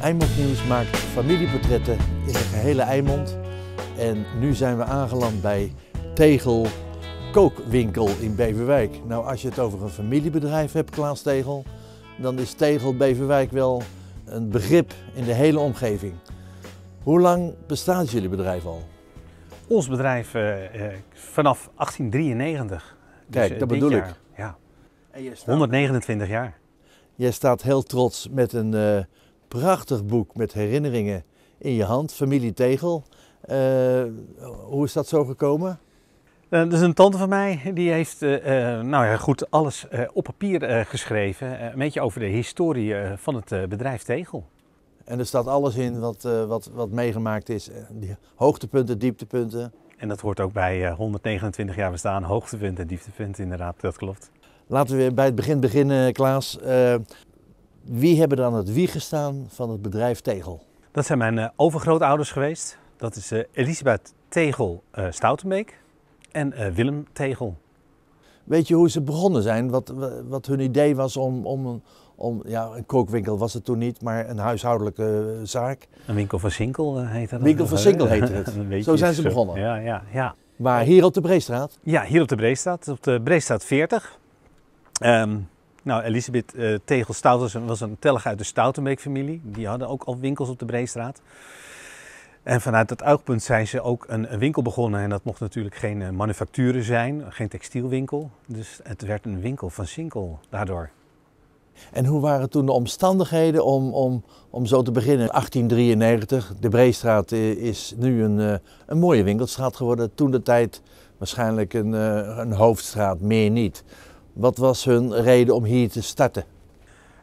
Eimond Nieuws maakt familieportretten in de gehele Eimond. En nu zijn we aangeland bij Tegel Kookwinkel in Beverwijk. Nou, als je het over een familiebedrijf hebt, Klaas Tegel, dan is Tegel Beverwijk wel een begrip in de hele omgeving. Hoe lang bestaat jullie bedrijf al? Ons bedrijf eh, eh, vanaf 1893. Dus, Kijk, eh, dat bedoel ik. Ja. En 129 jaar. Jij staat heel trots met een Prachtig boek met herinneringen in je hand, familie Tegel. Eh, hoe is dat zo gekomen? Uh, dat is een tante van mij, die heeft eh, nou ja, goed alles op papier geschreven. een beetje over de historie van het bedrijf Tegel. En er staat alles in wat, wat, wat meegemaakt is. Die hoogtepunten, dieptepunten. En dat hoort ook bij 129 jaar bestaan. hoogtepunten, en dieptepunten, inderdaad, dat klopt. Laten we weer bij het begin beginnen, Klaas. Wie hebben dan het wie gestaan van het bedrijf Tegel? Dat zijn mijn eh, overgrootouders geweest. Dat is eh, Elisabeth Tegel eh, Stoutenbeek en Willem Tegel. Weet je hoe ze begonnen zijn? Wat, wat hun idee was om, om, om ja, een kookwinkel was het toen niet, maar een huishoudelijke zaak. Een winkel van Sinkel heette dat. Winkel van Sinkel heette het. Zo zijn ze begonnen. Ja, ja, ja. Maar hier op de Breestraat? Ja, hier op de Breestraat, op de Breestraat 40. Nou, Elisabeth uh, eh, Tegel Stout was een, was uit de Stoutenbeek-familie. Die hadden ook al winkels op de Breestraat. En vanuit dat oogpunt zijn ze ook een, winkel begonnen. En dat mocht natuurlijk geen eh, manufacturen zijn, geen textielwinkel. Dus het werd een winkel van Sinkel daardoor. En hoe waren toen de omstandigheden om, om, om zo te beginnen? 1893, de Breestraat eh, is nu een, een mooie winkelstraat geworden. Toen de tijd waarschijnlijk een, een hoofdstraat, meer niet. Wat was hun reden om hier te starten?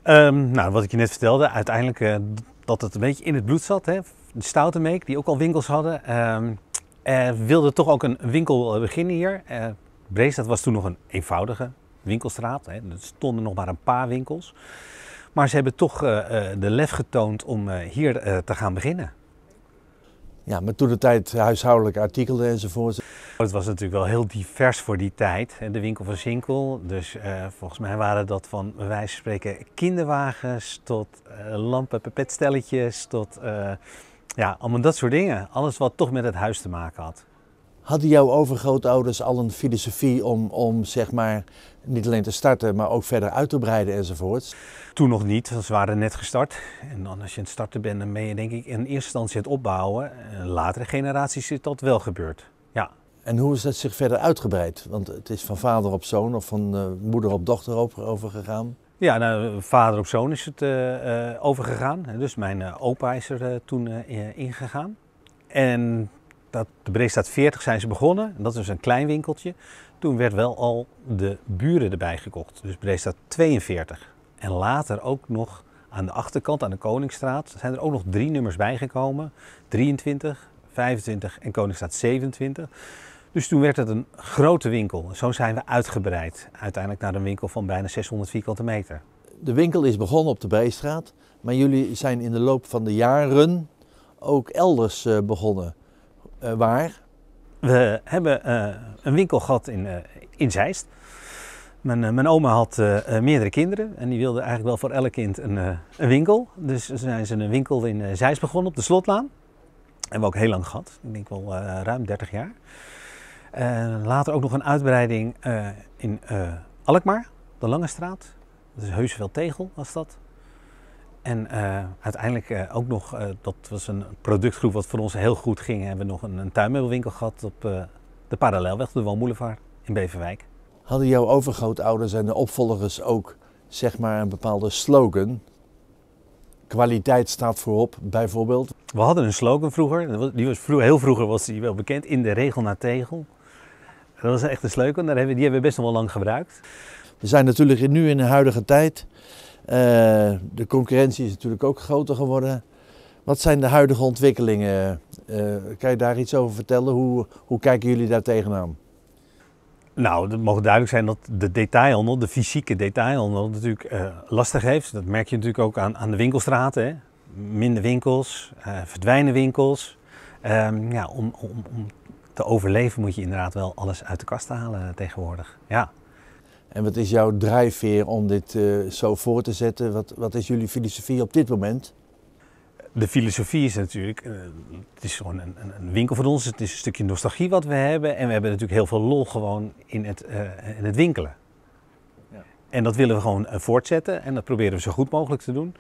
Ehm, nou, wat ik je net vertelde, uiteindelijk eh, dat het een beetje in het bloed zat. Hè? De Stoutenmeek, die ook al winkels hadden, ehm, wilde toch ook een winkel eh, beginnen hier. Uh, eh, Breestad was toen nog een eenvoudige winkelstraat. Hè? Er stonden nog maar een paar winkels. Maar ze hebben toch de lef getoond om hier te gaan beginnen. Ja, met toen de tijd huishoudelijke artikelen enzovoort. Het was natuurlijk wel heel divers voor die tijd. De winkel van Sinkel. dus eh, volgens mij waren dat van van spreken kinderwagens tot eh, lampen, pipetstelletjes, tot eh, ja, allemaal dat soort dingen. Alles wat toch met het huis te maken had. Hadden jouw overgrootouders al een filosofie om, om zeg maar, niet alleen te starten, maar ook verder uit te breiden enzovoorts? Toen nog niet, ze waren net gestart. En dan als je aan het starten bent, dan ben je denk ik in eerste instantie het opbouwen. In latere generaties is dat wel gebeurd, ja. En hoe is dat zich verder uitgebreid? Want het is van vader op zoon of van eh, moeder op dochter overgegaan. Ja, nou, vader op zoon is het eh, eh, overgegaan. Dus mijn opa is er toen ingegaan. En dat, de Breestaat 40 zijn ze begonnen. En dat is een klein winkeltje. Toen werd wel al de buren erbij gekocht. Dus Breestaat 42. En later ook nog aan de achterkant, aan de Koningsstraat, zijn er ook nog drie nummers bijgekomen. 23, 25 en Koningsstraat 27. Dus toen werd het een grote winkel. Zo zijn we uitgebreid, uiteindelijk naar een winkel van bijna 600 vierkante meter. De winkel is begonnen op de Bijstraat, maar jullie zijn in de loop van de jaren ook elders eh, begonnen. Eh, waar? We hebben eh, een winkel gehad in, uh, in Zeist. Mijn, mijn, oma had meerdere kinderen en die wilde eigenlijk wel voor elk kind een, een winkel. Dus zijn ze een winkel in Zeist begonnen op de Slotlaan. Hebben we ook heel lang gehad. Ik denk wel ruim 30 jaar. En eh, later ook nog een uitbreiding eh, in eh, Alkmaar, de Lange Straat. Dat is heus veel tegel was dat. En uiteindelijk ook nog, dat was een productgroep wat voor ons heel goed ging. Hebben we nog een, een tuinmeubelwinkel gehad op de Parallelweg, de Woonboulevard in Beverwijk. Hadden jouw overgrootouders en de opvolgers ook zeg maar een bepaalde slogan? Kwaliteit staat voorop, bijvoorbeeld. We hadden een slogan vroeger, die was heel vroeger was die wel bekend, in de regel naar tegel dat was echt een sleutel. die hebben we best nog wel lang gebruikt. We zijn natuurlijk nu in de huidige tijd. Eh, de concurrentie is natuurlijk ook groter geworden. Wat zijn de huidige ontwikkelingen? Eh, eh, kan je daar iets over vertellen? Hoe, hoe kijken jullie daar tegenaan? Nou, het mag duidelijk zijn dat de detailhandel, de fysieke detailhandel, natuurlijk lastig heeft. Dat merk je natuurlijk ook aan, aan de winkelstraten. Hè? Minder winkels, verdwijnen winkels. Ehm, ja, om, om, om te overleven moet je inderdaad wel alles uit de kast halen tegenwoordig. Ja. En wat is jouw drijfveer om dit eh, zo voor te zetten? Wat, wat is jullie filosofie op dit moment? De filosofie is natuurlijk, eh, het is gewoon een, een, winkel voor ons. Het is een stukje nostalgie wat we hebben. En we hebben natuurlijk heel veel lol gewoon in het, eh, in het winkelen. Ja. En dat willen we gewoon voortzetten en dat proberen we zo goed mogelijk te doen.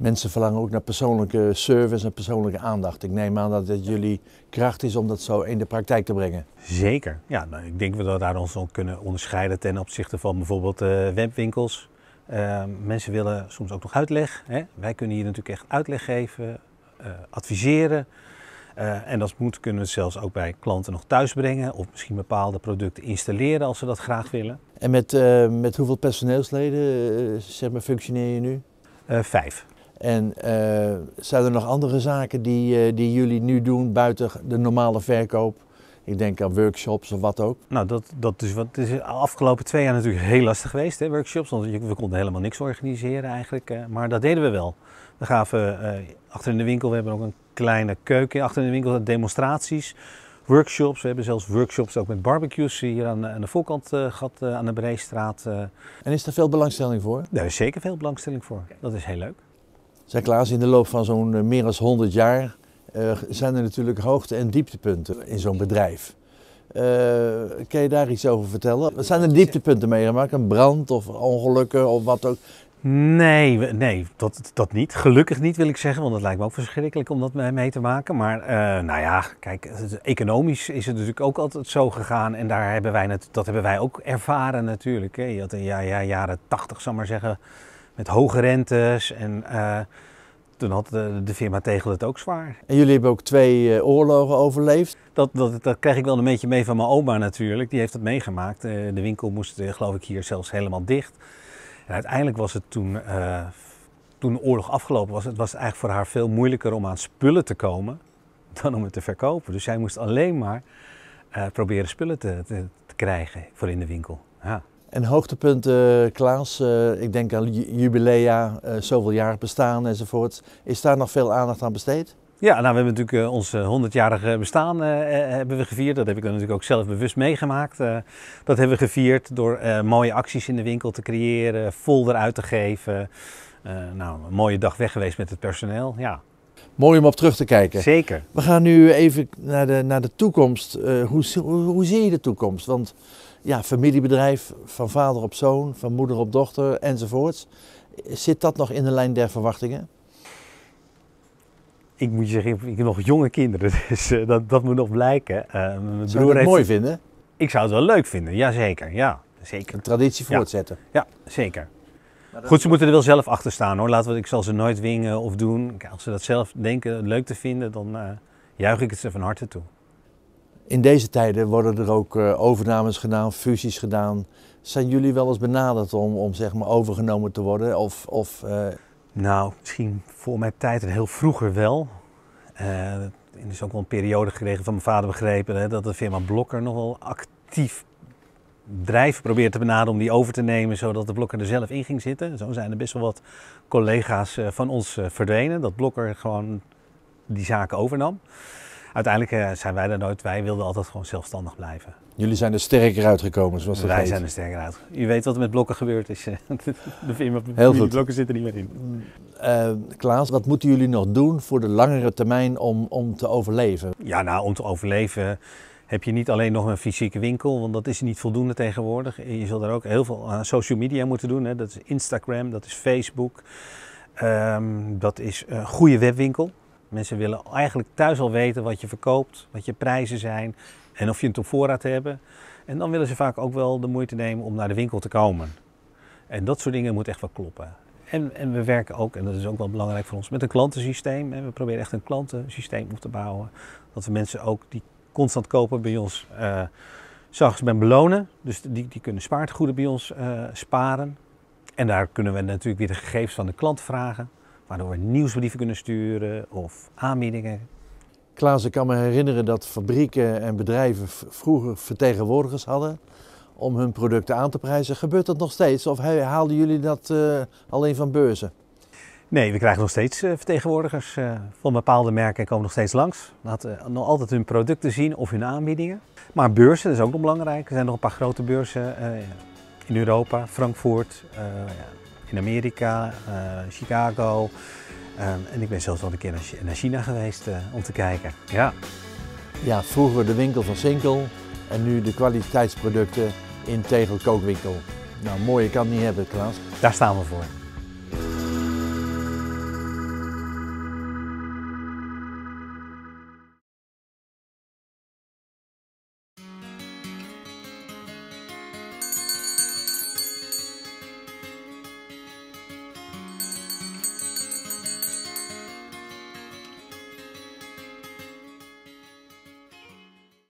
Mensen verlangen ook naar persoonlijke service en persoonlijke aandacht. Ik neem aan dat het jullie kracht is om dat zo in de praktijk te brengen. Zeker. Ja, nou, ik denk dat we daar ons kunnen onderscheiden ten opzichte van bijvoorbeeld uh, webwinkels. Eh, mensen willen soms ook nog uitleg. Hè? Wij kunnen hier natuurlijk echt uitleg geven, eh, adviseren. en als moet kunnen we het zelfs ook bij klanten nog thuis brengen of misschien bepaalde producten installeren als ze dat graag willen. En met, met hoeveel personeelsleden zeg maar, functioneer je nu? vijf. En eh, zijn er nog andere zaken die, eh, die jullie nu doen buiten de normale verkoop? Ik denk aan workshops of wat ook. Nou, dat, dat is wat. Het is de afgelopen twee jaar natuurlijk heel lastig geweest, hè, workshops. Want we konden helemaal niks organiseren eigenlijk. Eh, maar dat deden we wel. We gaven achter in de winkel, we hebben ook een kleine keuken achter in de winkel, demonstraties, workshops. We hebben zelfs workshops ook met barbecues hier aan, aan de voorkant uh, gehad, aan de Breestraat. En is er veel belangstelling voor? Daar is zeker veel belangstelling voor. Dat is heel leuk. Zeg Klaas, in de loop van zo'n eh, meer dan 100 jaar eh, zijn er natuurlijk hoogte- en dieptepunten in zo'n bedrijf. Eh, kan je daar iets over vertellen? Wat zijn er dieptepunten meegemaakt? Een brand of ongelukken of wat ook? Nee, nee dat, dat niet. Gelukkig niet wil ik zeggen, want het lijkt me ook verschrikkelijk om dat mee te maken. Maar nou ja, kijk, economisch is het natuurlijk ook altijd zo gegaan. En daar hebben wij, dat hebben wij ook ervaren natuurlijk. Hè. Je had in ja, ja, jaren tachtig, zal maar zeggen, met hoge rentes. En eh, toen had de, firma Tegel het ook zwaar. En jullie hebben ook twee eh, oorlogen overleefd? Dat, dat, dat krijg ik wel een beetje mee van mijn oma natuurlijk. Die heeft dat meegemaakt. Eh, de winkel moest geloof ik hier zelfs helemaal dicht. En uiteindelijk was het toen, toen de oorlog afgelopen was, het was eigenlijk voor haar veel moeilijker om aan spullen te komen dan om het te verkopen. Dus zij moest alleen maar proberen spullen te, te, te krijgen voor in de winkel. Ja. En hoogtepunten, Klaas, eh, ik denk aan jubilea, eh, zoveel jaar bestaan enzovoort. Is daar nog veel aandacht aan besteed? Ja, nou, we hebben natuurlijk eh, ons 100-jarig bestaan eh, hebben we gevierd. Dat heb ik dan natuurlijk ook zelf bewust meegemaakt. dat hebben we gevierd door mooie acties in de winkel te creëren, folder uit te geven. nou, een mooie dag weg geweest met het personeel. Ja, Mooi om op terug te kijken. Zeker. We gaan nu even naar de, naar de toekomst. Eh, hoe, hoe, zie je de toekomst? Want ja, familiebedrijf, van vader op zoon, van moeder op dochter enzovoorts. Zit dat nog in de lijn der verwachtingen? Ik moet je zeggen, ik heb nog jonge kinderen, dus eh, dat, dat moet nog blijken. Uh, mijn Zou broer je het mooi vinden? Ik zou het wel leuk vinden, jazeker. Ja, zeker. Een traditie voortzetten? ja zeker. Goed, ze moeten er wel zelf achter staan hoor. Laten we, ik zal ze nooit wingen of doen. Als ze dat zelf denken leuk te vinden, dan uh, juich ik het ze van harte toe. In deze tijden worden er ook eh, overnames gedaan, fusies gedaan. Zijn jullie wel eens benaderd om, om zeg maar, overgenomen te worden? Of, of eh, Nou, misschien voor mijn tijd en heel vroeger wel. er is ook wel een periode gekregen van mijn vader begrepen hè, dat de firma Blokker nog wel actief Drijf probeert te benaderen om die over te nemen, zodat de Blokker er zelf in ging zitten. Zo zijn er best wel wat collega's eh, van ons eh, verdwenen, dat Blokker gewoon die zaken overnam. Uiteindelijk eh, zijn wij daar nooit, wij wilden altijd gewoon zelfstandig blijven. Jullie zijn er sterker uitgekomen, zoals Wij zijn er sterker uit. Je weet wat er met blokken gebeurd is. de Heel goed. blokken zitten er niet meer in. Klaas, wat moeten jullie nog doen voor de langere termijn om, om te overleven? Ja, nou, om te overleven heb je niet alleen nog een fysieke winkel, want dat is niet voldoende tegenwoordig. Je zult daar ook heel veel aan social media moeten doen. Hè. Dat is Instagram, dat is Facebook, ehm, dat is een goede webwinkel. Mensen willen eigenlijk thuis al weten wat je verkoopt, wat je prijzen zijn en of je het op voorraad hebt. En dan willen ze vaak ook wel de moeite nemen om naar de winkel te komen. En dat soort dingen moet echt wel kloppen. En, en, we werken ook, en dat is ook wel belangrijk voor ons, met een klantensysteem. we proberen echt een klantensysteem op te bouwen. Dat we mensen ook die constant kopen bij ons. Uh, eh, ben belonen, dus die, die kunnen spaartegoeden bij ons eh, sparen. En daar kunnen we natuurlijk weer de gegevens van de klant vragen, waardoor we nieuwsbrieven kunnen sturen of aanbiedingen. Klaas, ik kan me herinneren dat fabrieken en bedrijven vroeger vertegenwoordigers hadden om hun producten aan te prijzen. Gebeurt dat nog steeds of haalden jullie dat eh, alleen van beurzen? Nee, we krijgen nog steeds eh, vertegenwoordigers eh, van bepaalde merken komen nog steeds langs. Laten nog altijd hun producten zien of hun aanbiedingen. Maar beurzen is ook nog belangrijk. Er zijn nog een paar grote beurzen eh, in Europa, Frankfurt, in Amerika, Chicago. en ik ben zelfs al een keer naar China geweest om te kijken. Ja. ja, vroeger de winkel van Sinkel en nu de kwaliteitsproducten in Tegel Kookwinkel. Nou, mooie kan het niet hebben, Klaas. Daar staan we voor.